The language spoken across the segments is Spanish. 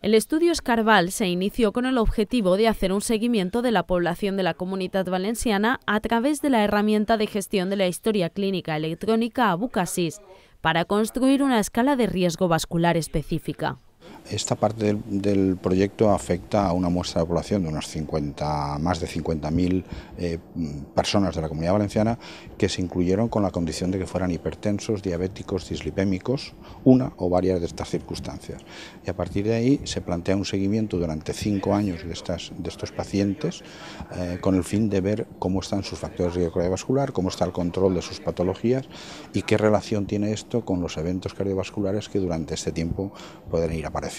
El estudio Escarval se inició con el objetivo de hacer un seguimiento de la población de la comunidad valenciana a través de la herramienta de gestión de la historia clínica electrónica Abucasis para construir una escala de riesgo vascular específica. Esta parte del, proyecto afecta a una muestra de población de unos 50, más de 50.000 eh, personas de la comunidad valenciana que se incluyeron con la condición de que fueran hipertensos, diabéticos, dislipémicos, una o varias de estas circunstancias. Y a partir de ahí se plantea un seguimiento durante cinco años de, estas, de estos pacientes eh, con el fin de ver cómo están sus factores de riesgo cardiovascular, cómo está el control de sus patologías y qué relación tiene esto con los eventos cardiovasculares que durante este tiempo pueden ir apareciendo.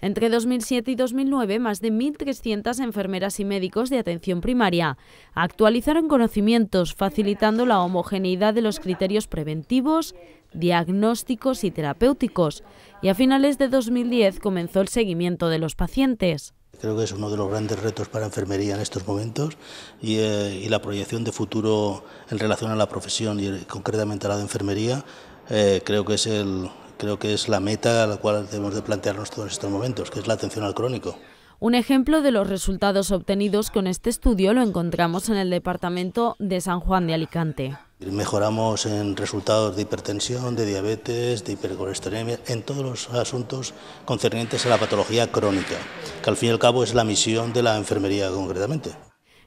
Entre 2007 y 2009, más de 1.300 enfermeras y médicos de atención primaria actualizaron conocimientos, facilitando la homogeneidad de los criterios preventivos, diagnósticos y terapéuticos. Y a finales de 2010 comenzó el seguimiento de los pacientes. Creo que es uno de los grandes retos para enfermería en estos momentos eh, y, la proyección de futuro en relación a la profesión y eh, concretamente a la de enfermería eh, creo que es el, creo que es la meta a la cual debemos de plantearnos todos estos momentos, que es la atención al crónico. Un ejemplo de los resultados obtenidos con este estudio lo encontramos en el departamento de San Juan de Alicante. Mejoramos en resultados de hipertensión, de diabetes, de hipercolesterolemia, en todos los asuntos concernientes a la patología crónica, que al fin y al cabo es la misión de la enfermería concretamente.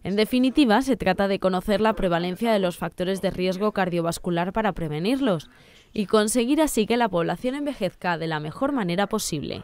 En definitiva, se trata de conocer la prevalencia de los factores de riesgo cardiovascular para prevenirlos y conseguir así que la población envejezca de la mejor manera posible.